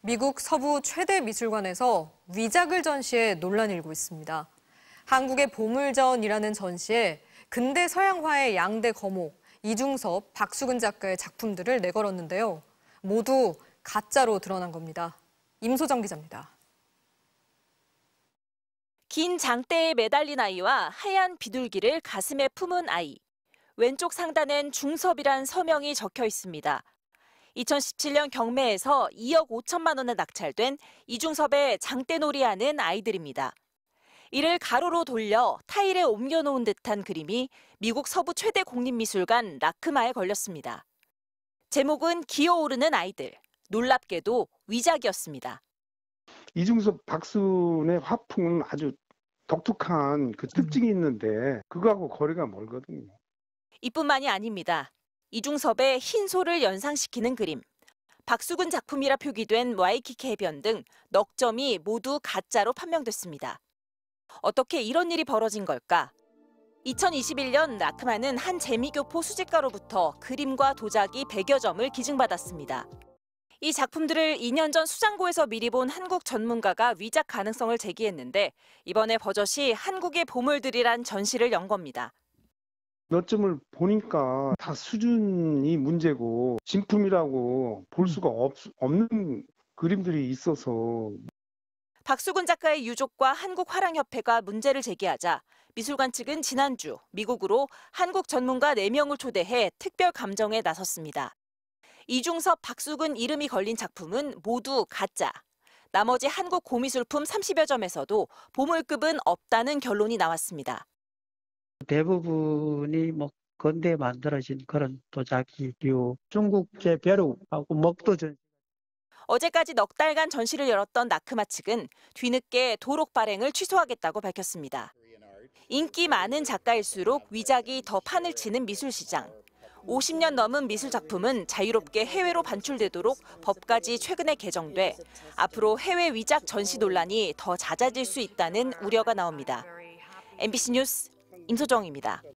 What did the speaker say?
미국 서부 최대 미술관에서 위작을 전시해 논란이 일고 있습니다. 한국의 보물전이라는 전시에 근대 서양화의 양대 거목, 이중섭, 박수근 작가의 작품들을 내걸었는데요. 모두 가짜로 드러난 겁니다. 임소정 기자입니다. 긴 장대에 매달린 아이와 하얀 비둘기를 가슴에 품은 아이. 왼쪽 상단엔 중섭이란 서명이 적혀 있습니다. 2017년 경매에서 2억 5천만 원에 낙찰된 이중섭의 장대놀이하는 아이들입니다. 이를 가로로 돌려 타일에 옮겨놓은 듯한 그림이 미국 서부 최대 공립미술관 라크마에 걸렸습니다. 제목은 기어오르는 아이들, 놀랍게도 위작이었습니다. 이중섭 박순의 화풍은 아주 독특한 그 특징이 있는데 그거하고 거리가 멀거든요. 이뿐만이 아닙니다. 이중섭의 흰소를 연상시키는 그림, 박수근 작품이라 표기된 와이키키 해변 등 넉 점이 모두 가짜로 판명됐습니다. 어떻게 이런 일이 벌어진 걸까? 2021년 라크만는한 재미교포 수집가로부터 그림과 도자기 100여 점을 기증받았습니다. 이 작품들을 2년 전 수장고에서 미리 본 한국 전문가가 위작 가능성을 제기했는데 이번에 버젓이 한국의 보물들이란 전시를 연 겁니다. 몇 점을 보니까 다 수준이 문제고 진품이라고 볼 음. 수가 없, 없는 그림들이 있어서 박수근 작가의 유족과 한국화랑협회가 문제를 제기하자 미술관 측은 지난주 미국으로 한국 전문가 4명을 초대해 특별 감정에 나섰습니다. 이중섭, 박수근 이름이 걸린 작품은 모두 가짜. 나머지 한국 고미술품 30여 점에서도 보물급은 없다는 결론이 나왔습니다. 대부분이 뭐근대 만들어진 그런 도자기류, 중국제 벼룩하고 먹도전. 어제까지 넉 달간 전시를 열었던 나크마 측은 뒤늦게 도록 발행을 취소하겠다고 밝혔습니다. 인기 많은 작가일수록 위작이 더 판을 치는 미술 시장. 50년 넘은 미술 작품은 자유롭게 해외로 반출되도록 법까지 최근에 개정돼 앞으로 해외 위작 전시 논란이 더 잦아질 수 있다는 우려가 나옵니다. MBC 뉴스 임소정입니다.